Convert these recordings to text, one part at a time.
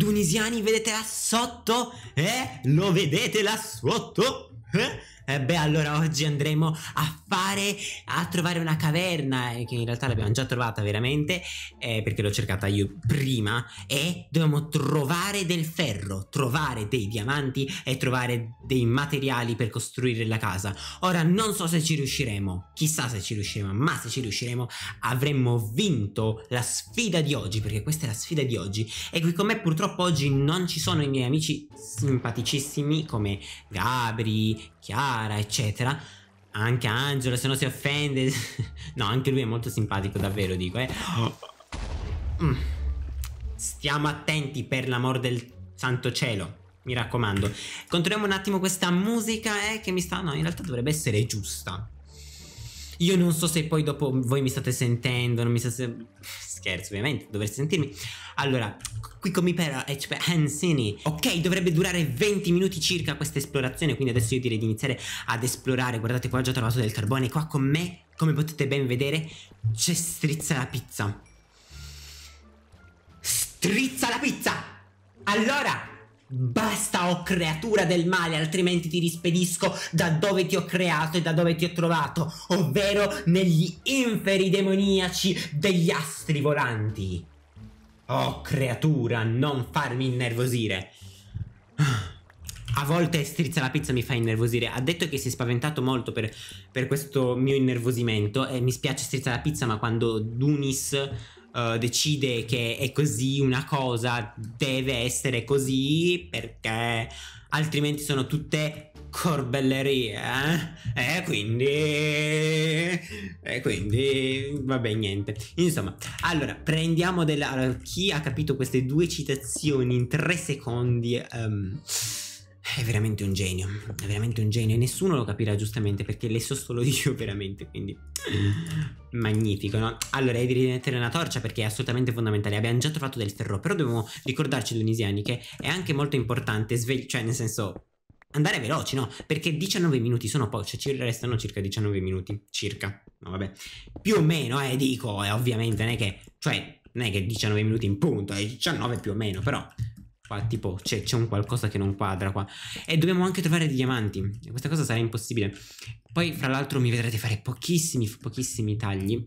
Dunisiani, vedete là sotto? Eh? Lo vedete là sotto? Eh? Eh, beh, allora oggi andremo a fare a trovare una caverna eh, che in realtà l'abbiamo già trovata veramente eh, perché l'ho cercata io prima e dobbiamo trovare del ferro, trovare dei diamanti e trovare dei materiali per costruire la casa. Ora non so se ci riusciremo, chissà se ci riusciremo, ma se ci riusciremo avremmo vinto la sfida di oggi perché questa è la sfida di oggi e qui con me purtroppo oggi non ci sono i miei amici simpaticissimi come Gabri, Chiara, eccetera. Anche Angelo, se no si offende. no, anche lui è molto simpatico, davvero, dico, eh. Mm. Stiamo attenti per l'amor del santo cielo. Mi raccomando. Controlliamo un attimo questa musica, eh, che mi sta... No, in realtà dovrebbe essere giusta. Io non so se poi dopo voi mi state sentendo, non mi state... Scherzo ovviamente, dovreste sentirmi. Allora, qui con mi però è Hansini. Ok, dovrebbe durare 20 minuti circa questa esplorazione, quindi adesso io direi di iniziare ad esplorare. Guardate qua ho già trovato del carbone, qua con me, come potete ben vedere, c'è strizza la pizza. Strizza la pizza! Allora, Basta, o oh creatura del male, altrimenti ti rispedisco da dove ti ho creato e da dove ti ho trovato, ovvero negli inferi demoniaci degli astri volanti. Oh creatura, non farmi innervosire. A volte strizza la pizza mi fa innervosire. Ha detto che si è spaventato molto per, per questo mio innervosimento. E mi spiace strizza la pizza, ma quando Dunis eh, decide che è così una cosa, deve essere così perché altrimenti sono tutte corbellerie eh? e eh, quindi e eh, quindi vabbè niente insomma allora prendiamo della allora, chi ha capito queste due citazioni in tre secondi um, è veramente un genio, è veramente un genio e nessuno lo capirà giustamente perché le so solo io veramente, quindi mm. magnifico, no? Allora, devi rimettere una torcia perché è assolutamente fondamentale. Abbiamo già trovato del ferro, però dobbiamo ricordarci tunisiani che è anche molto importante, svegliare, cioè nel senso andare veloci, no? Perché 19 minuti sono pochi, cioè ci restano circa 19 minuti, circa, no vabbè, più o meno, eh, dico, eh, ovviamente, non è che, cioè, non è che 19 minuti in punto, è 19 più o meno, però Qua, tipo, c'è, c'è, un qualcosa che non quadra qua. E dobbiamo anche trovare dei diamanti. Questa cosa sarà impossibile. Poi, fra l'altro, mi vedrete fare pochissimi, pochissimi tagli.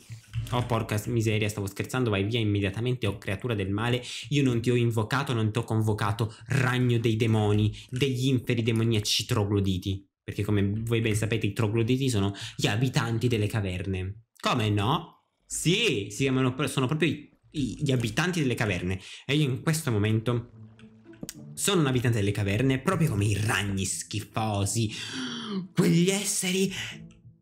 Oh, porca miseria, stavo scherzando. Vai via immediatamente, oh creatura del male. Io non ti ho invocato, non ti ho convocato. Ragno dei demoni, degli inferi demoniaci trogloditi. Perché, come voi ben sapete, i trogloditi sono gli abitanti delle caverne. Come no? Sì, si chiamano, sono proprio i, i, gli abitanti delle caverne. E io in questo momento sono un abitante delle caverne, proprio come i ragni schifosi. Quegli esseri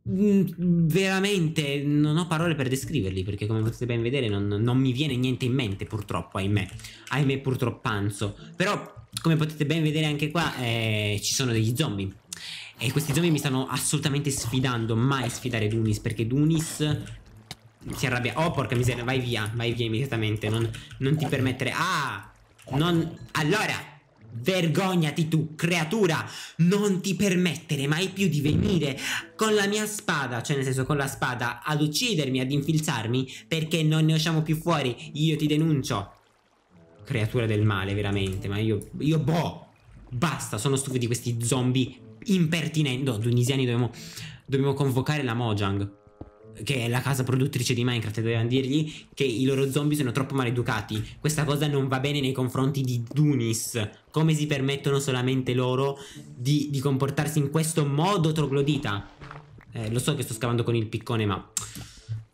mm, veramente non ho parole per descriverli perché come potete ben vedere non, non, mi viene niente in mente purtroppo ahimè ahimè purtroppo anzo però come potete ben vedere anche qua eh, ci sono degli zombie e questi zombie mi stanno assolutamente sfidando mai sfidare Dunis perché Dunis si arrabbia oh porca miseria vai via vai via immediatamente non, non ti permettere ah non allora Vergognati tu, creatura! Non ti permettere mai più di venire con la mia spada, cioè nel senso con la spada, ad uccidermi, ad infilzarmi, perché non ne usciamo più fuori. Io ti denuncio. Creatura del male, veramente, ma io... Io boh! Basta, sono stufo di questi zombie impertinenti. No, tunisiani dobbiamo... Dobbiamo convocare la Mojang che è la casa produttrice di Minecraft, dovevano dirgli che i loro zombie sono troppo maleducati. Questa cosa non va bene nei confronti di Dunis. Come si permettono solamente loro di, di comportarsi in questo modo troglodita? Eh, lo so che sto scavando con il piccone, ma...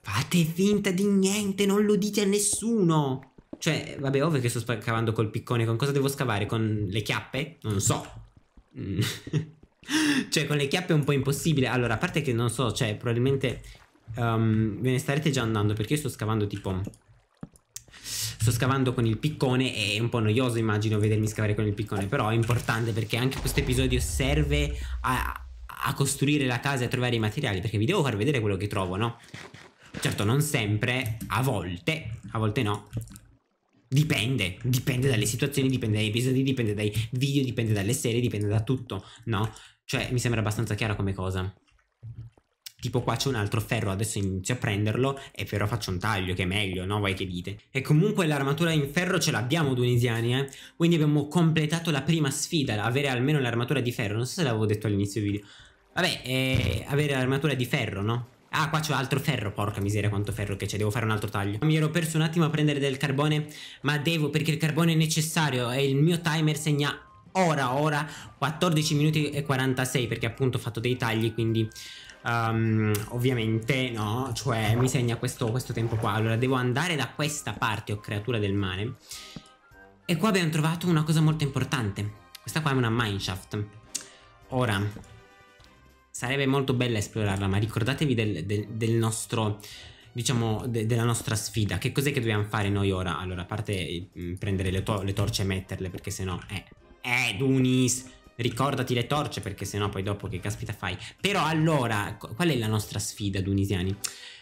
Fate finta di niente, non lo dite a nessuno! Cioè, vabbè, ovvio che sto scavando col piccone, con cosa devo scavare? Con le chiappe? Non so. Mm. cioè, con le chiappe è un po' impossibile. Allora, a parte che non so, cioè, probabilmente um, ve ne starete già andando perché io sto scavando tipo sto scavando con il piccone e è un po' noioso immagino vedermi scavare con il piccone però è importante perché anche questo episodio serve a, a costruire la casa e a trovare i materiali perché vi devo far vedere quello che trovo no? certo non sempre a volte a volte no Dipende, dipende dalle situazioni, dipende dagli episodi, dipende dai video, dipende dalle serie, dipende da tutto, no? Cioè, mi sembra abbastanza chiara come cosa tipo qua c'è un altro ferro, adesso inizio a prenderlo e però faccio un taglio che è meglio, no? Voi che dite? E comunque l'armatura in ferro ce l'abbiamo tunisiani, eh? Quindi abbiamo completato la prima sfida, avere almeno l'armatura di ferro, non so se l'avevo detto all'inizio del video. Vabbè, eh, avere l'armatura di ferro, no? Ah, qua c'è altro ferro, porca miseria quanto ferro che c'è, devo fare un altro taglio. Mi ero perso un attimo a prendere del carbone, ma devo perché il carbone è necessario e il mio timer segna ora, ora, 14 minuti e 46 perché appunto ho fatto dei tagli, quindi um, ovviamente, no? Cioè mi segna questo, questo tempo qua. Allora devo andare da questa parte, o creatura del mare. E qua abbiamo trovato una cosa molto importante. Questa qua è una mineshaft. Ora, sarebbe molto bella esplorarla, ma ricordatevi del, del, del nostro diciamo, de della nostra sfida. Che cos'è che dobbiamo fare noi ora? Allora, a parte mh, mm, prendere le, to le, torce e metterle, perché sennò... è eh, Dunis! ricordati le torce perché sennò poi dopo che caspita fai. Però allora, qual è la nostra sfida dunisiani?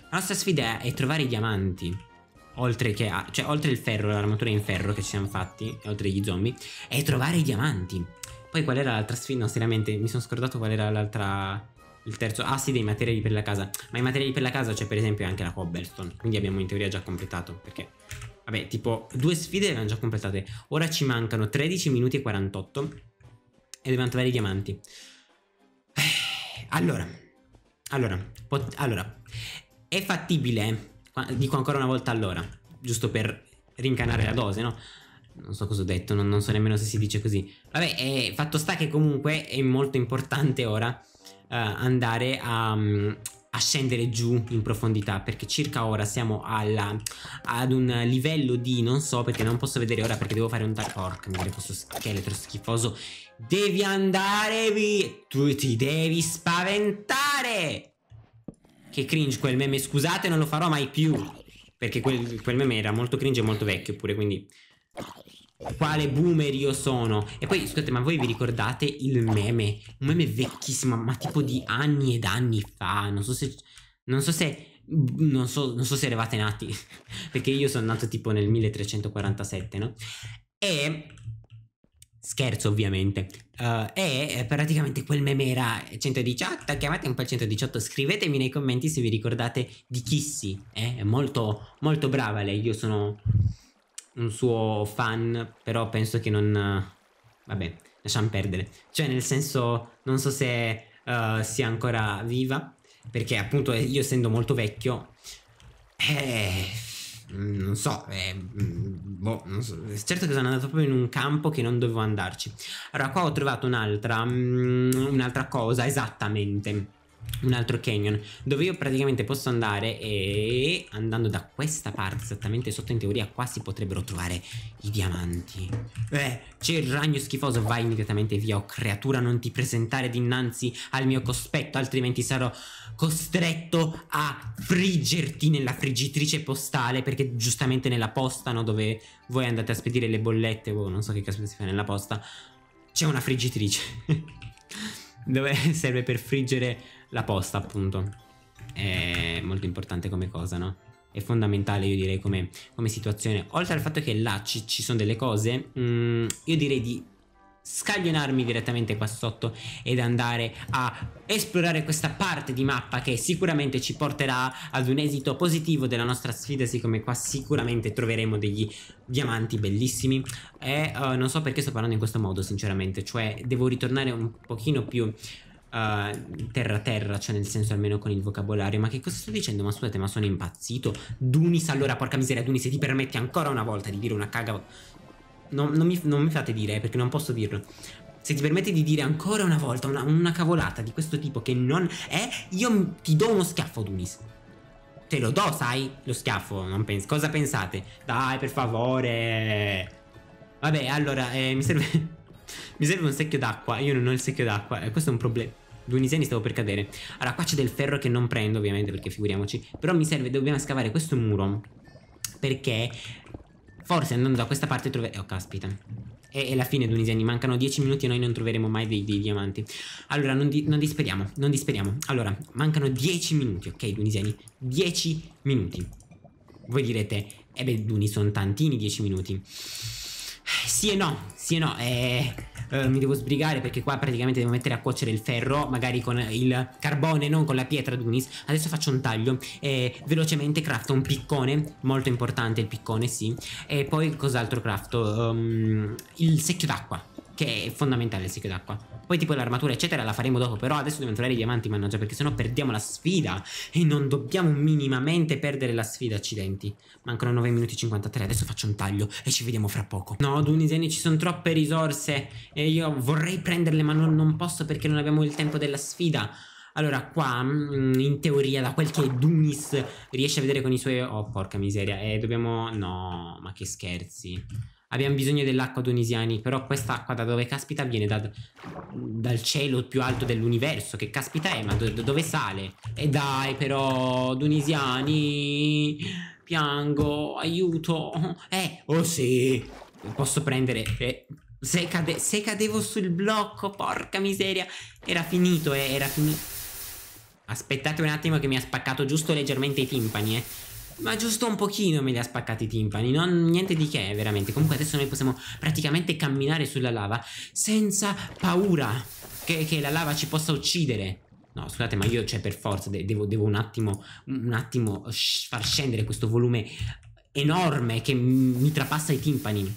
La nostra sfida è, trovare i diamanti. Oltre che a, cioè oltre il ferro, l'armatura in ferro che ci siamo fatti, oltre gli zombie, è trovare i diamanti. Poi qual era l'altra sfida? No, seriamente mi sono scordato qual era l'altra il terzo, ah sì, dei materiali per la casa. Ma i materiali per la casa c'è cioè, per esempio anche la cobblestone. Quindi abbiamo in teoria già completato. Perché, vabbè, tipo, due sfide erano già completate. Ora ci mancano 13 minuti e 48 e dobbiamo trovare i diamanti. Allora, allora, allora, è fattibile, dico ancora una volta allora, giusto per rincanare la dose, no? Non so cosa ho detto, non, non so nemmeno se si dice così. Vabbè, è, fatto sta che comunque è molto importante ora uh, andare a, mm, a scendere giù in profondità perché circa ora siamo alla, ad un livello di non so perché non posso vedere ora perché devo fare un taglio porca miseria questo scheletro schifoso devi andare via tu ti devi spaventare che cringe quel meme scusate non lo farò mai più perché quel, quel meme era molto cringe e molto vecchio pure quindi quale boomer io sono. E poi, scusate, ma voi vi ricordate il meme? Un meme vecchissimo, ma tipo di anni ed anni fa. Non so se... Non so se... Non so, non so se eravate nati, perché io sono nato tipo nel 1347, no? E... Scherzo ovviamente. Uh, e eh, praticamente quel meme era 118, chiamate un po' il 118, scrivetemi nei commenti se vi ricordate di Kissi. Eh? È molto, molto brava lei, io sono un suo fan, però penso che non... Vabbè, lasciamo perdere. Cioè, nel senso, non so se uh, sia ancora viva, perché appunto eh, io essendo molto vecchio... Eh... Non so, eh, mm, boh, non so, certo che sono andato proprio in un campo che non dovevo andarci. Allora, qua ho trovato un'altra, um, un'altra cosa, esattamente un altro canyon dove io praticamente posso andare e andando da questa parte esattamente sotto in teoria qua si potrebbero trovare i diamanti eh c'è il ragno schifoso vai immediatamente via oh creatura non ti presentare dinanzi al mio cospetto altrimenti sarò costretto a friggerti nella friggitrice postale perché giustamente nella posta no dove voi andate a spedire le bollette oh, non so che caspita si fa nella posta c'è una friggitrice dove serve per friggere la posta appunto. È molto importante come cosa, no? È fondamentale io direi come, come situazione. Oltre al fatto che là ci, ci sono delle cose, mh, mm, io direi di scaglionarmi direttamente qua sotto ed andare a esplorare questa parte di mappa che sicuramente ci porterà ad un esito positivo della nostra sfida siccome qua sicuramente troveremo degli diamanti bellissimi e uh, non so perché sto parlando in questo modo sinceramente cioè devo ritornare un pochino più Uh, terra terra, cioè nel senso almeno con il vocabolario. Ma che cosa sto dicendo? Ma scusate, ma sono impazzito. Dunis, allora, porca miseria, Dunis, se ti permetti ancora una volta di dire una caga non, non, mi, non, mi, fate dire eh, perché non posso dirlo. Se ti permetti di dire ancora una volta una, una cavolata di questo tipo che non è, io ti do uno schiaffo, Dunis. Te lo do, sai? Lo schiaffo, non penso. Cosa pensate? Dai, per favore. Vabbè, allora, eh, mi serve... mi serve un secchio d'acqua. Io non ho il secchio d'acqua. Eh, questo è un problema. Dunisiani, stavo per cadere. Allora, qua c'è del ferro che non prendo, ovviamente, perché figuriamoci. Però mi serve, dobbiamo scavare questo muro. Perché Forse andando da questa parte troverò. Oh, caspita. È, è la fine, Dunisiani. Mancano 10 minuti e noi non troveremo mai dei, dei diamanti. Allora, non, di non, disperiamo, non disperiamo. Allora, mancano 10 minuti, ok, Dunisiani? 10 minuti. Voi direte, eh beh, Duni, sono tantini 10 minuti. Eh, sì e no, sì e no. Eh, eh, mi devo sbrigare perché qua praticamente devo mettere a cuocere il ferro, magari con il carbone, non con la pietra d'unis. Adesso faccio un taglio. Eh, velocemente crafto un piccone, molto importante il piccone, sì. E poi cos'altro crafto? Um, il secchio d'acqua, che è fondamentale il secchio d'acqua. Poi tipo l'armatura eccetera la faremo dopo Però adesso dobbiamo trovare i diamanti mannaggia Perché sennò perdiamo la sfida E non dobbiamo minimamente perdere la sfida Accidenti Mancano 9 minuti e 53 Adesso faccio un taglio e ci vediamo fra poco No Duniseni ci sono troppe risorse E io vorrei prenderle ma non, non posso Perché non abbiamo il tempo della sfida allora, qua, mm, in teoria, da quel che Dunis riesce a vedere con i suoi... Oh, porca miseria. Eh, dobbiamo... No, ma che scherzi abbiamo bisogno dell'acqua tunisiani, però quest'acqua da dove caspita viene? Da, dal cielo più alto dell'universo, che caspita è? Ma do, dove sale? E dai però, tunisiani, piango, aiuto, eh, oh sì, posso prendere... Eh, se, cade, se cadevo sul blocco, porca miseria, era finito, eh, era finito. Aspettate un attimo che mi ha spaccato giusto leggermente i timpani, eh. Ma giusto un pochino me li ha spaccati i timpani, non niente di che, veramente. Comunque adesso noi possiamo praticamente camminare sulla lava senza paura che, che la lava ci possa uccidere. No, scusate, ma io, cioè, per forza, de devo, devo, un attimo, un attimo far scendere questo volume enorme che mi trapassa i timpani.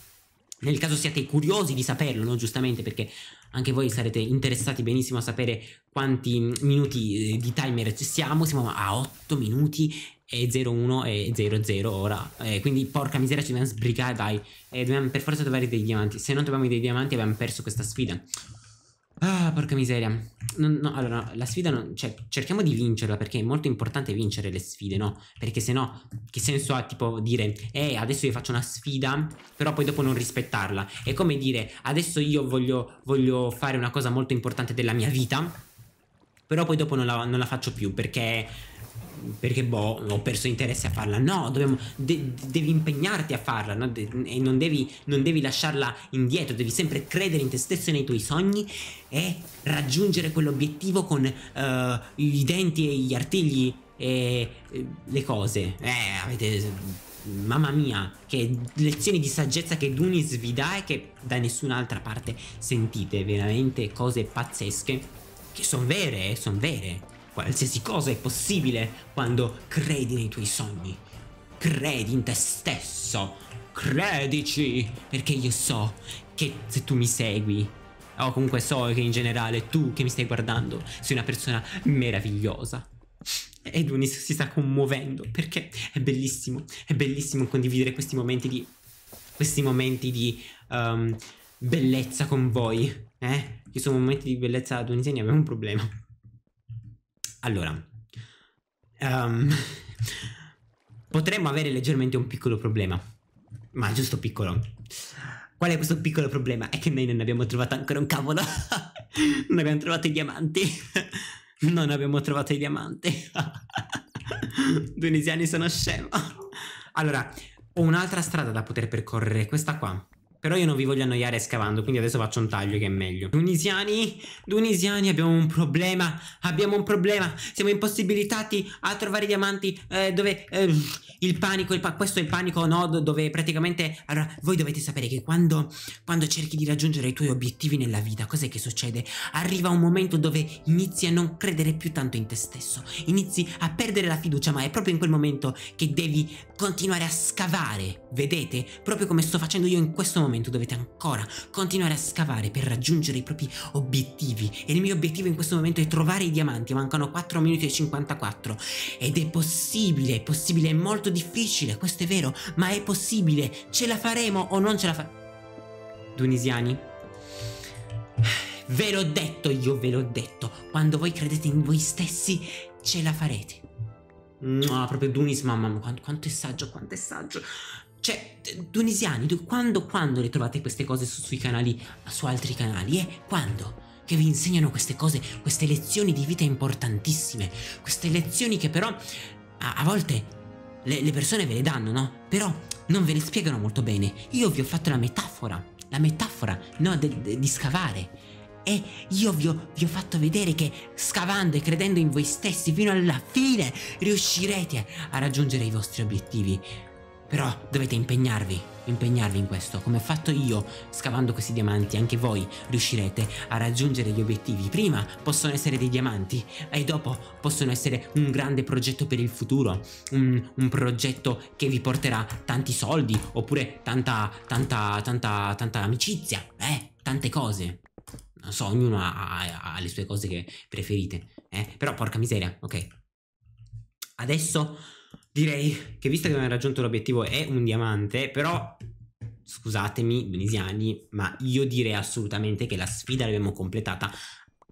Nel caso siate curiosi di saperlo, no? giustamente, perché anche voi sarete interessati benissimo a sapere quanti minuti eh, di timer ci siamo. Siamo a 8 minuti e 0-1 e 00 ora. Eh, quindi porca miseria ci dobbiamo sbrigare, dai. Eh, dobbiamo per forza trovare dei diamanti. Se non troviamo dei diamanti abbiamo perso questa sfida. Ah, porca miseria. No, no, allora, la sfida non... Cioè, cerchiamo di vincerla perché è molto importante vincere le sfide, no? Perché se no, che senso ha tipo dire Eh, adesso io faccio una sfida, però poi dopo non rispettarla. È come dire, adesso io voglio, voglio fare una cosa molto importante della mia vita, però poi dopo non la, non la faccio più perché perché boh, ho perso interesse a farla. No, dobbiamo, de- devi impegnarti a farla no? de- e non devi, non devi lasciarla indietro, devi sempre credere in te stesso e nei tuoi sogni e raggiungere quell'obiettivo con uh, i denti e gli artigli e uh, le cose. Eh, avete... Mamma mia, che lezioni di saggezza che Dunis vi dà e che da nessun'altra parte sentite, veramente cose pazzesche che sono vere, eh, sono vere. Qualsiasi cosa è possibile quando credi nei tuoi sogni. Credi in te stesso. Credici. Perché io so che se tu mi segui, o comunque so che in generale tu che mi stai guardando, sei una persona meravigliosa. Ed Unis si sta commuovendo perché è bellissimo, è bellissimo condividere questi momenti di... questi momenti di... Um, bellezza con voi, eh? Ci sono momenti di bellezza ad Unis e ne abbiamo un problema. Allora, um, potremmo avere leggermente un piccolo problema, ma giusto piccolo. Qual è questo piccolo problema? È che noi non abbiamo trovato ancora un cavolo. non abbiamo trovato i diamanti. non abbiamo trovato i diamanti. Tunisiani sono scemo. Allora, ho un'altra strada da poter percorrere, questa qua. Però io non vi voglio annoiare scavando, quindi adesso faccio un taglio che è meglio. Tunisiani, Tunisiani, abbiamo un problema, abbiamo un problema. Siamo impossibilitati a trovare diamanti eh, dove eh, il panico, il pa questo è il panico node dove praticamente... Allora, voi dovete sapere che quando, quando cerchi di raggiungere i tuoi obiettivi nella vita, cos'è che succede? Arriva un momento dove inizi a non credere più tanto in te stesso, inizi a perdere la fiducia, ma è proprio in quel momento che devi continuare a scavare, vedete? Proprio come sto facendo io in questo momento momento dovete ancora continuare a scavare per raggiungere i propri obiettivi e il mio obiettivo in questo momento è trovare i diamanti, mancano 4 minuti e 54 ed è possibile, è possibile, è molto difficile, questo è vero, ma è possibile, ce la faremo o non ce la faremo. Dunisiani? ve l'ho detto, io ve l'ho detto, quando voi credete in voi stessi ce la farete. No, proprio Dunis, mamma quanto, quanto è saggio, quanto è saggio. Cioè, tunisiani, quando, quando le trovate queste cose su, sui canali, su altri canali? Eh, quando? Che vi insegnano queste cose, queste lezioni di vita importantissime, queste lezioni che però a, a volte le, le persone ve le danno, no? Però non ve le spiegano molto bene. Io vi ho fatto la metafora, la metafora, no? De, de, di scavare. E io vi ho, vi ho, fatto vedere che scavando e credendo in voi stessi fino alla fine riuscirete a raggiungere i vostri obiettivi. Però dovete impegnarvi, impegnarvi in questo. Come ho fatto io, scavando questi diamanti, anche voi riuscirete a raggiungere gli obiettivi. Prima possono essere dei diamanti e dopo possono essere un grande progetto per il futuro, un, un progetto che vi porterà tanti soldi oppure tanta, tanta, tanta, tanta amicizia, eh, tante cose. Non so, ognuno ha, ha, ha le sue cose che preferite, eh? Però porca miseria, ok. Adesso Direi che visto che abbiamo raggiunto l'obiettivo è un diamante, però scusatemi benisiani, ma io direi assolutamente che la sfida l'abbiamo completata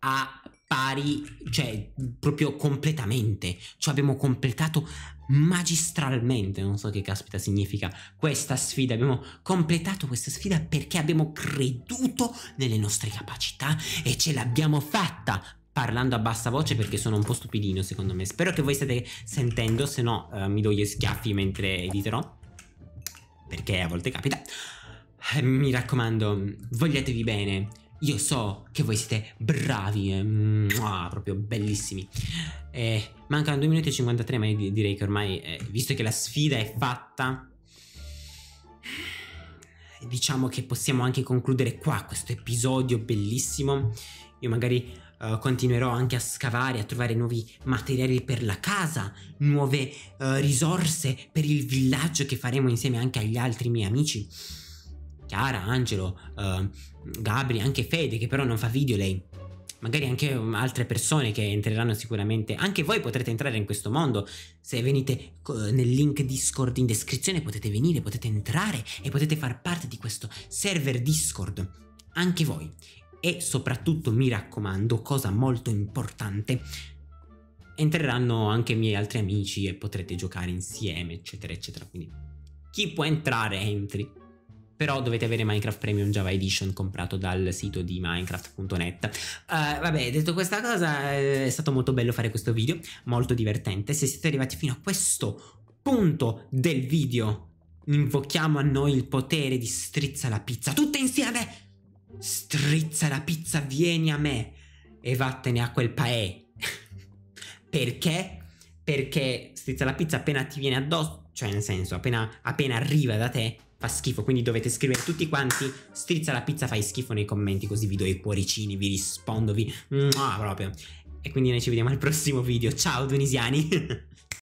a pari, cioè proprio completamente, cioè abbiamo completato magistralmente, non so che caspita significa questa sfida, abbiamo completato questa sfida perché abbiamo creduto nelle nostre capacità e ce l'abbiamo fatta parlando a bassa voce perché sono un po' stupidino secondo me. Spero che voi state sentendo, se no uh, mi do gli schiaffi mentre editerò. Perché a volte capita. Eh, mi raccomando, vogliatevi bene. Io so che voi siete bravi, eh, mua, proprio bellissimi. Eh, mancano 2 minuti e 53, ma io direi che ormai, eh, visto che la sfida è fatta, diciamo che possiamo anche concludere qua questo episodio bellissimo. Io magari eh, continuerò anche a scavare, a trovare nuovi materiali per la casa, nuove uh, risorse per il villaggio che faremo insieme anche agli altri miei amici. Chiara, Angelo, uh, Gabri, anche Fede che però non fa video lei magari anche mm, altre persone che entreranno sicuramente. Anche voi potrete entrare in questo mondo. Se venite nel link Discord in descrizione potete venire, potete entrare e potete far parte di questo server Discord. Anche voi e soprattutto mi raccomando, cosa molto importante, entreranno anche i miei altri amici e potrete giocare insieme, eccetera, eccetera. Quindi chi può entrare entri. Però dovete avere Minecraft Premium Java Edition comprato dal sito di minecraft.net. Uh, eh, vabbè, detto questa cosa, eh, è stato molto bello fare questo video, molto divertente. Se siete arrivati fino a questo punto del video, invochiamo a noi il potere di strizza la pizza. Tutte insieme! Strizza la pizza, vieni a me e vattene a quel paese. Perché? Perché strizza la pizza appena ti viene addosso, cioè nel senso appena, appena arriva da te fa schifo, quindi dovete scrivere tutti quanti strizza la pizza fai schifo nei commenti così vi do i cuoricini, vi rispondo, vi... Mua, proprio. E quindi noi ci vediamo al prossimo video, ciao Tunisiani!